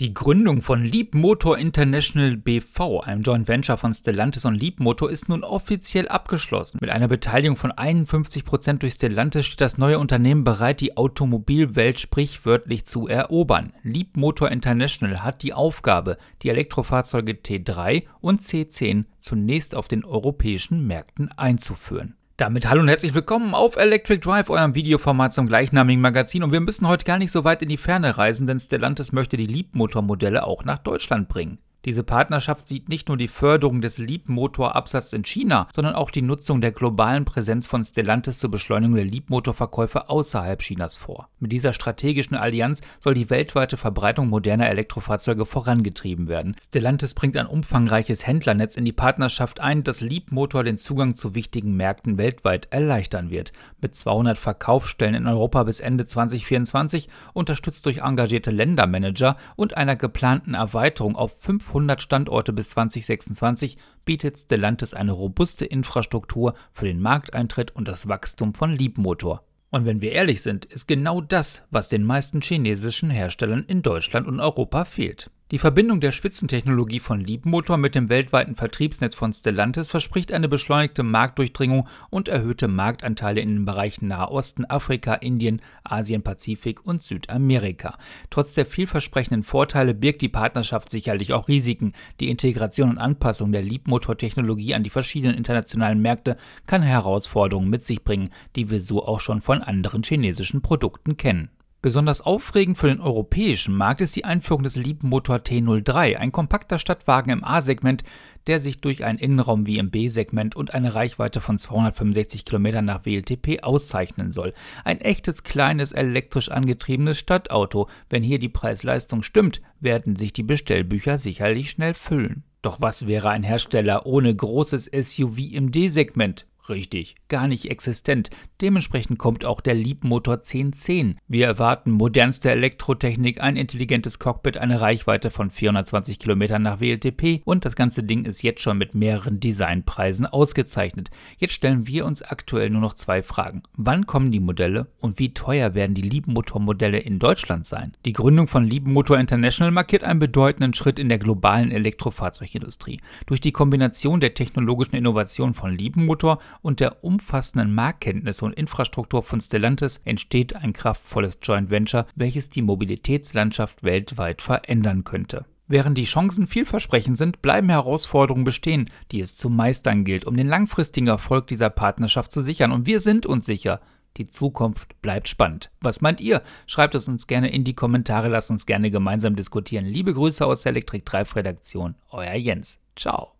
Die Gründung von Leap Motor International BV, einem Joint Venture von Stellantis und Leap Motor, ist nun offiziell abgeschlossen. Mit einer Beteiligung von 51% Prozent durch Stellantis steht das neue Unternehmen bereit, die Automobilwelt sprichwörtlich zu erobern. Leap Motor International hat die Aufgabe, die Elektrofahrzeuge T3 und C10 zunächst auf den europäischen Märkten einzuführen. Damit hallo und herzlich willkommen auf Electric Drive, eurem Videoformat zum gleichnamigen Magazin. Und wir müssen heute gar nicht so weit in die Ferne reisen, denn Stellantis möchte die Liebmotormodelle auch nach Deutschland bringen. Diese Partnerschaft sieht nicht nur die Förderung des leap motor absatzes in China, sondern auch die Nutzung der globalen Präsenz von Stellantis zur Beschleunigung der leap motor verkäufe außerhalb Chinas vor. Mit dieser strategischen Allianz soll die weltweite Verbreitung moderner Elektrofahrzeuge vorangetrieben werden. Stellantis bringt ein umfangreiches Händlernetz in die Partnerschaft ein, das Leap-Motor den Zugang zu wichtigen Märkten weltweit erleichtern wird. Mit 200 Verkaufsstellen in Europa bis Ende 2024, unterstützt durch engagierte Ländermanager und einer geplanten Erweiterung auf 5 100 Standorte bis 2026 bietet Stellantis eine robuste Infrastruktur für den Markteintritt und das Wachstum von Liebmotor. Und wenn wir ehrlich sind, ist genau das, was den meisten chinesischen Herstellern in Deutschland und Europa fehlt. Die Verbindung der Spitzentechnologie von Liebmotor mit dem weltweiten Vertriebsnetz von Stellantis verspricht eine beschleunigte Marktdurchdringung und erhöhte Marktanteile in den Bereichen Nahosten, Afrika, Indien, Asien, Pazifik und Südamerika. Trotz der vielversprechenden Vorteile birgt die Partnerschaft sicherlich auch Risiken. Die Integration und Anpassung der Leapmotor-Technologie an die verschiedenen internationalen Märkte kann Herausforderungen mit sich bringen, die wir so auch schon von anderen chinesischen Produkten kennen. Besonders aufregend für den europäischen Markt ist die Einführung des Leapmotor T03, ein kompakter Stadtwagen im A-Segment, der sich durch einen Innenraum wie im B-Segment und eine Reichweite von 265 km nach WLTP auszeichnen soll. Ein echtes kleines elektrisch angetriebenes Stadtauto. Wenn hier die Preis-Leistung stimmt, werden sich die Bestellbücher sicherlich schnell füllen. Doch was wäre ein Hersteller ohne großes SUV im D-Segment? Richtig, gar nicht existent. Dementsprechend kommt auch der Leap-Motor 1010. Wir erwarten modernste Elektrotechnik, ein intelligentes Cockpit, eine Reichweite von 420 Kilometern nach WLTP und das ganze Ding ist jetzt schon mit mehreren Designpreisen ausgezeichnet. Jetzt stellen wir uns aktuell nur noch zwei Fragen. Wann kommen die Modelle und wie teuer werden die Leap-Motor-Modelle in Deutschland sein? Die Gründung von Leap-Motor International markiert einen bedeutenden Schritt in der globalen Elektrofahrzeugindustrie. Durch die Kombination der technologischen Innovation von Leap-Motor und der umfassenden Marktkenntnisse und Infrastruktur von Stellantis entsteht ein kraftvolles Joint Venture, welches die Mobilitätslandschaft weltweit verändern könnte. Während die Chancen vielversprechend sind, bleiben Herausforderungen bestehen, die es zu meistern gilt, um den langfristigen Erfolg dieser Partnerschaft zu sichern. Und wir sind uns sicher, die Zukunft bleibt spannend. Was meint ihr? Schreibt es uns gerne in die Kommentare, lasst uns gerne gemeinsam diskutieren. Liebe Grüße aus der Elektrik 3 Redaktion, euer Jens. Ciao.